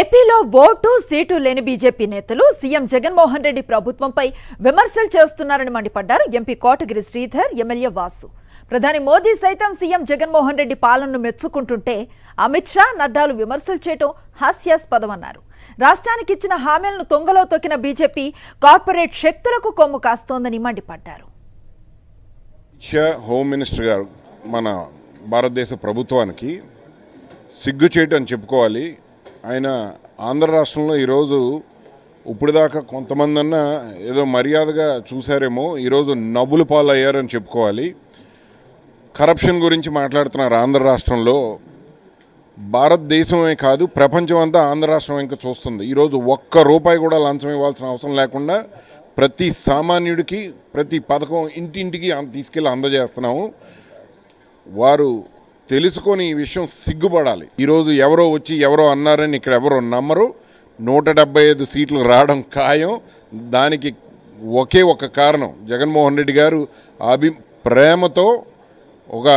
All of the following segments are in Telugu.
ఏపీలో ఓటు సీటు లేని బీజేపీ నేతలు సీఎం జగన్మోహన్ రెడ్డి ప్రభుత్వంపై విమర్శలు చేస్తున్నారని మండిపడ్డారు ఎంపీ కోటగిరి శ్రీధర్ ఎమ్మెల్యే వాసు ప్రధాని మోదీ సైతం సీఎం జగన్మోహన్ రెడ్డి పాలనను మెచ్చుకుంటుంటే అమిత్ షా నడ్డాలు విమర్శలు చేయడం హాస్యాస్పదమన్నారు రాష్ట్రానికి ఇచ్చిన హామీలను తొంగలో తొక్కిన బీజేపీ కార్పొరేట్ శక్తులకు కొమ్ము కాస్తోందని మండిపడ్డారు హోమ్ గారు మన భారతదేశ ప్రభుత్వానికి సిగ్గు చేయటం చెప్పుకోవాలి ఆయన ఆంధ్ర రాష్ట్రంలో ఈరోజు ఇప్పుడు దాకా కొంతమంది అన్న ఏదో మర్యాదగా చూసారేమో ఈరోజు నవ్వులు పాలయ్యారని చెప్పుకోవాలి కరప్షన్ గురించి మాట్లాడుతున్నారు ఆంధ్ర రాష్ట్రంలో భారతదేశమే కాదు ప్రపంచం అంతా ఆంధ్ర రాష్ట్రం ఇంకా చూస్తుంది ఈరోజు ఒక్క రూపాయి కూడా లంచం ఇవ్వాల్సిన అవసరం లేకుండా ప్రతి సామాన్యుడికి ప్రతి పథకం ఇంటింటికి తీసుకెళ్ళి అందజేస్తున్నాము వారు తెలుసుకొని ఈ విషయం సిగ్గుపడాలి ఈరోజు ఎవరో వచ్చి ఎవరో అన్నారని ఇక్కడ ఎవరో నమ్మరు నూట డెబ్బై ఐదు సీట్లు రావడం ఖాయం దానికి ఒకే ఒక కారణం జగన్మోహన్ రెడ్డి గారు అభి ప్రేమతో ఒక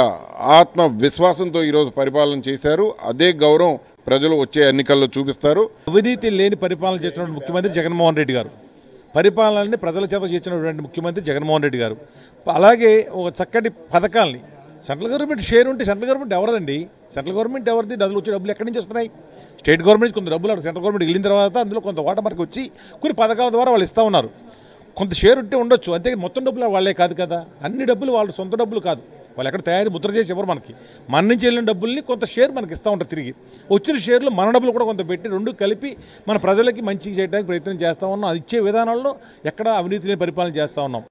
ఆత్మ విశ్వాసంతో ఈరోజు పరిపాలన చేశారు అదే గౌరవం ప్రజలు వచ్చే ఎన్నికల్లో చూపిస్తారు అవినీతి లేని పరిపాలన చేసినటువంటి ముఖ్యమంత్రి జగన్మోహన్ రెడ్డి గారు పరిపాలనని ప్రజల చేత చేసినటువంటి ముఖ్యమంత్రి జగన్మోహన్ రెడ్డి గారు అలాగే ఒక చక్కటి పథకాల్ని సెంట్రల్ గవర్నమెంట్ షేర్ ఉంటే సెంట్రల్ గవర్నమెంట్ ఎవరదండి సెంట్రల్ గవర్నమెంట్ ఎవరిది డబ్బులు వచ్చే డబ్బులు ఎక్కడి నుంచి వస్తున్నాయి స్టేట్ గవర్నమెంట్ కొంత డబ్బులు అక్కడ సెంట్రల్ గవర్నమెంట్ వెళ్ళిన తర్వాత అందులో కొంత వాటా మార్క్ వచ్చి కొన్ని పథకాల ద్వారా వాళ్ళు ఇస్తూ ఉన్నారు కొంత షేర్ ఉంటే ఉండొచ్చు అంతే మొత్తం డబ్బులు వాళ్ళే కాదు కదా అన్ని డబ్బులు వాళ్ళ సొంత డబ్బులు కాదు వాళ్ళు ఎక్కడ తయారీ ముద్ర చేసి ఇవ్వరు మనకి మన నుంచి వెళ్ళిన డబ్బుల్ని కొంత షేర్ మనకి ఇస్తూ ఉంటారు తిరిగి వచ్చిన షేర్లు మన డబ్బులు కూడా కొంత పెట్టి రెండు కలిపి మన ప్రజలకి మంచి చేయడానికి ప్రయత్నం చేస్తూ ఉన్నాం అది ఇచ్చే విధానాల్లో ఎక్కడ అవినీతిని పరిపాలన చేస్తూ ఉన్నాం